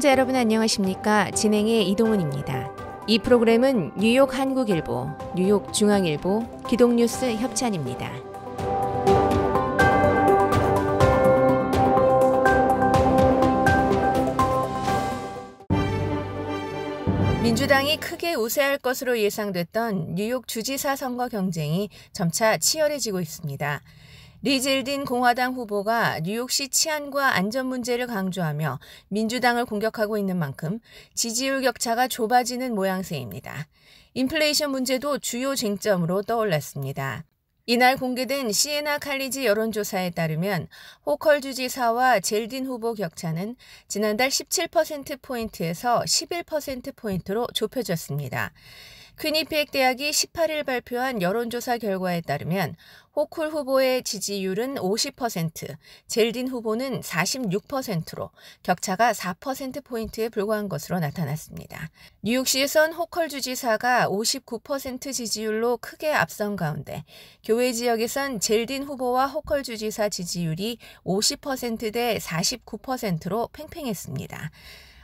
시청자 여러분 안녕하십니까? 진행의 이동훈입니다. 이 프로그램은 뉴욕 한국일보, 뉴욕 중앙일보, 기독뉴스 협찬입니다. 민주당이 크게 우세할 것으로 예상됐던 뉴욕 주지사 선거 경쟁이 점차 치열해지고 있습니다. 리질딘 공화당 후보가 뉴욕시 치안과 안전 문제를 강조하며 민주당을 공격하고 있는 만큼 지지율 격차가 좁아지는 모양새입니다. 인플레이션 문제도 주요 쟁점으로 떠올랐습니다. 이날 공개된 시에나 칼리지 여론조사에 따르면 호컬 주지사와 젤딘 후보 격차는 지난달 17%포인트에서 11%포인트로 좁혀졌습니다. 퀸니픽 대학이 18일 발표한 여론조사 결과에 따르면 호쿨 후보의 지지율은 50%, 젤딘 후보는 46%로 격차가 4%포인트에 불과한 것으로 나타났습니다. 뉴욕시에선 호컬 주지사가 59% 지지율로 크게 앞선 가운데 교외 지역에선 젤딘 후보와 호컬 주지사 지지율이 50%대 49%로 팽팽했습니다.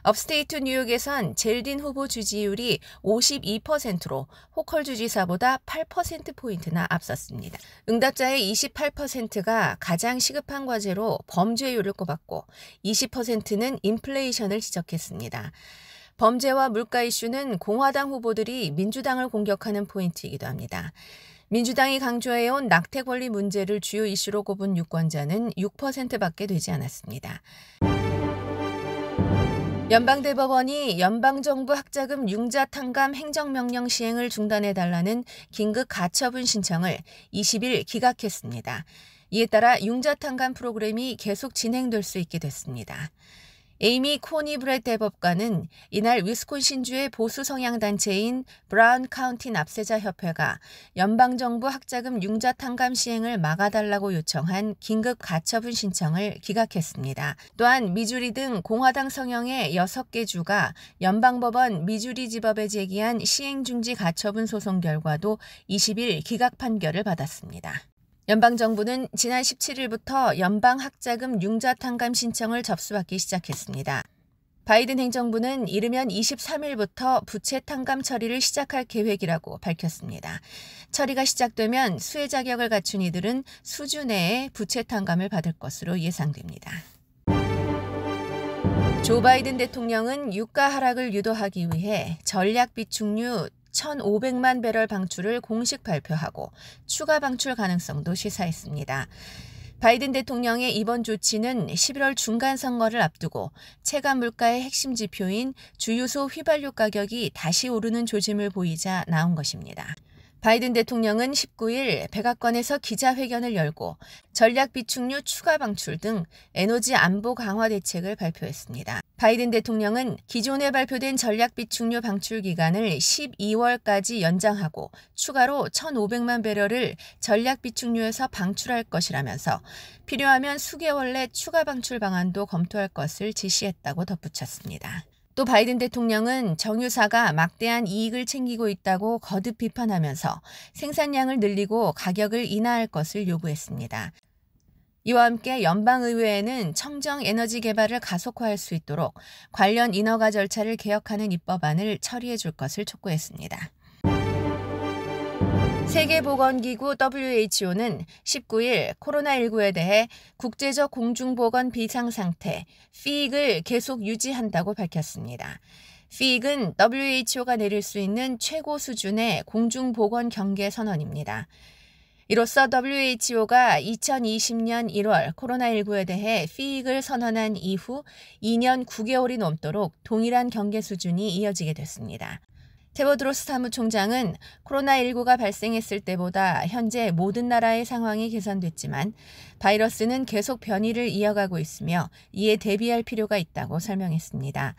업스테이트 뉴욕에선 젤딘 후보 주지율이 52%로 호컬 주지사보다 8%포인트나 앞섰습니다. 응답자의 28%가 가장 시급한 과제로 범죄율을 꼽았고 20%는 인플레이션을 지적했습니다. 범죄와 물가 이슈는 공화당 후보들이 민주당을 공격하는 포인트이기도 합니다. 민주당이 강조해온 낙태 권리 문제를 주요 이슈로 꼽은 유권자는 6%밖에 되지 않았습니다. 연방대법원이 연방정부 학자금 융자 탕감 행정명령 시행을 중단해달라는 긴급 가처분 신청을 20일 기각했습니다. 이에 따라 융자 탕감 프로그램이 계속 진행될 수 있게 됐습니다. 에이미 코니 브렛 대법관은 이날 위스콘신주의 보수 성향 단체인 브라운 카운티 납세자 협회가 연방 정부 학자금 융자 탕감 시행을 막아달라고 요청한 긴급 가처분 신청을 기각했습니다. 또한 미주리 등 공화당 성형의 6개 주가 연방법원 미주리 지법에 제기한 시행 중지 가처분 소송 결과도 20일 기각 판결을 받았습니다. 연방정부는 지난 17일부터 연방학자금 융자탕감 신청을 접수받기 시작했습니다. 바이든 행정부는 이르면 23일부터 부채 탕감 처리를 시작할 계획이라고 밝혔습니다. 처리가 시작되면 수혜 자격을 갖춘 이들은 수주 내에 부채 탕감을 받을 것으로 예상됩니다. 조 바이든 대통령은 유가 하락을 유도하기 위해 전략 비축류 1,500만 배럴 방출을 공식 발표하고 추가 방출 가능성도 시사했습니다. 바이든 대통령의 이번 조치는 11월 중간 선거를 앞두고 체감 물가의 핵심 지표인 주유소 휘발유 가격이 다시 오르는 조짐을 보이자 나온 것입니다. 바이든 대통령은 19일 백악관에서 기자회견을 열고 전략 비축류 추가 방출 등 에너지 안보 강화 대책을 발표했습니다. 바이든 대통령은 기존에 발표된 전략 비축류 방출 기간을 12월까지 연장하고 추가로 1,500만 배럴을 전략 비축류에서 방출할 것이라면서 필요하면 수개월 내 추가 방출 방안도 검토할 것을 지시했다고 덧붙였습니다. 또 바이든 대통령은 정유사가 막대한 이익을 챙기고 있다고 거듭 비판하면서 생산량을 늘리고 가격을 인하할 것을 요구했습니다. 이와 함께 연방의회에는 청정 에너지 개발을 가속화할 수 있도록 관련 인허가 절차를 개혁하는 입법안을 처리해 줄 것을 촉구했습니다. 세계보건기구 WHO는 19일 코로나19에 대해 국제적 공중보건 비상상태 FIG을 계속 유지한다고 밝혔습니다. FIG은 WHO가 내릴 수 있는 최고 수준의 공중보건 경계 선언입니다. 이로써 WHO가 2020년 1월 코로나19에 대해 f 피익을 선언한 이후 2년 9개월이 넘도록 동일한 경계 수준이 이어지게 됐습니다. 테보드로스 사무총장은 코로나19가 발생했을 때보다 현재 모든 나라의 상황이 개선됐지만 바이러스는 계속 변이를 이어가고 있으며 이에 대비할 필요가 있다고 설명했습니다.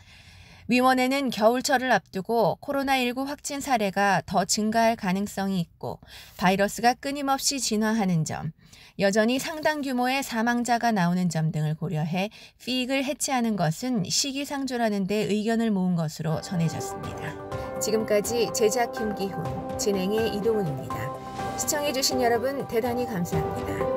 위원회는 겨울철을 앞두고 코로나19 확진 사례가 더 증가할 가능성이 있고 바이러스가 끊임없이 진화하는 점, 여전히 상당 규모의 사망자가 나오는 점 등을 고려해 피익을 해체하는 것은 시기상조라는 데 의견을 모은 것으로 전해졌습니다. 지금까지 제작 김기훈, 진행의 이동훈입니다. 시청해주신 여러분 대단히 감사합니다.